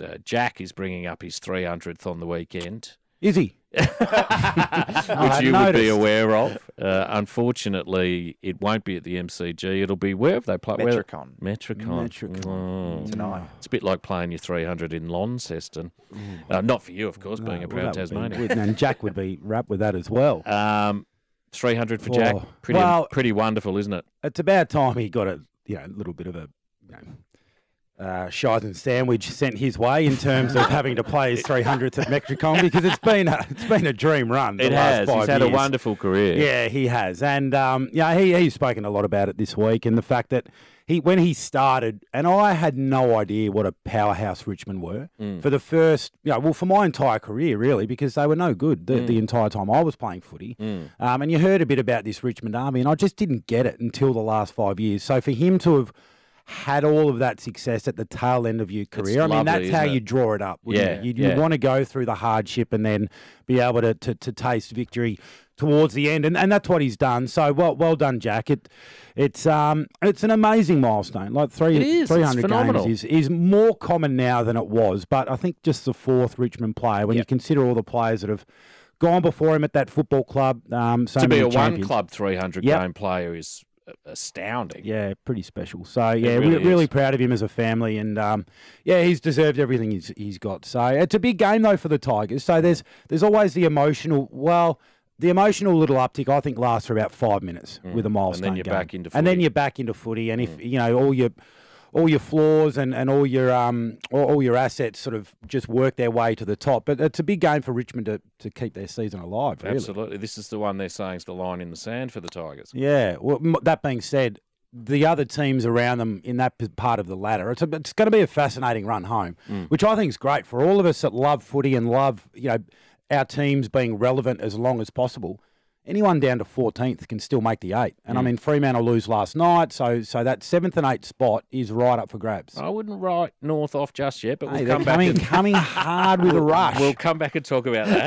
uh, Jack is bringing up his 300th on the weekend. Is he? Which you noticed. would be aware of. Uh, unfortunately, it won't be at the MCG. It'll be where have they played? Metricon. Metricon. Metricon. Mm. Mm. Tonight. It's a bit like playing your 300 in Launceston. Mm. Uh, not for you, of course, no, being a proud well, Tasmanian. Be, and Jack would be wrapped with that as well. Um, 300 for Jack. Oh, pretty, well, pretty wonderful, isn't it? It's about time he got a you know, little bit of a you know, uh, sandwich sent his way in terms of having to play his 300th at Metricon because it's been a, it's been a dream run. it has. He's years. had a wonderful career. Yeah, he has, and um, yeah, he, he's spoken a lot about it this week and the fact that he when he started, and I had no idea what a powerhouse Richmond were mm. for the first, you know, well for my entire career really because they were no good the, mm. the entire time I was playing footy. Mm. Um, and you heard a bit about this Richmond Army, and I just didn't get it until the last five years. So for him to have had all of that success at the tail end of your career. It's I mean, lovely, that's how it? you draw it up. Yeah, you, you yeah. want to go through the hardship and then be able to, to, to taste victory towards the end, and, and that's what he's done. So well, well done, Jack. It, it's um, it's an amazing milestone. Like three three hundred games is is more common now than it was, but I think just the fourth Richmond player when yep. you consider all the players that have gone before him at that football club. Um, so to be a champions. one club three hundred yep. game player is astounding. Yeah, pretty special. So yeah, really we're is. really proud of him as a family, and um, yeah, he's deserved everything he's he's got. So it's a big game though for the Tigers. So there's there's always the emotional. Well. The emotional little uptick, I think, lasts for about five minutes mm. with a milestone, and then you're game. back into, footy. and then you're back into footy, and if mm. you know all your all your floors and, and all your um all, all, your assets sort of just work their way to the top. But it's a big game for Richmond to, to keep their season alive. Really. Absolutely, this is the one they're saying is the line in the sand for the Tigers. Yeah. Well, that being said, the other teams around them in that part of the ladder. It's, a, it's going to be a fascinating run home, mm. which I think is great for all of us that love footy and love you know our teams being relevant as long as possible anyone down to 14th can still make the eight. And mm. I mean, Fremantle lose last night, so so that seventh and eighth spot is right up for grabs. I wouldn't write North off just yet, but hey, we'll come coming, back. And... coming hard with a rush. We'll come back and talk about that.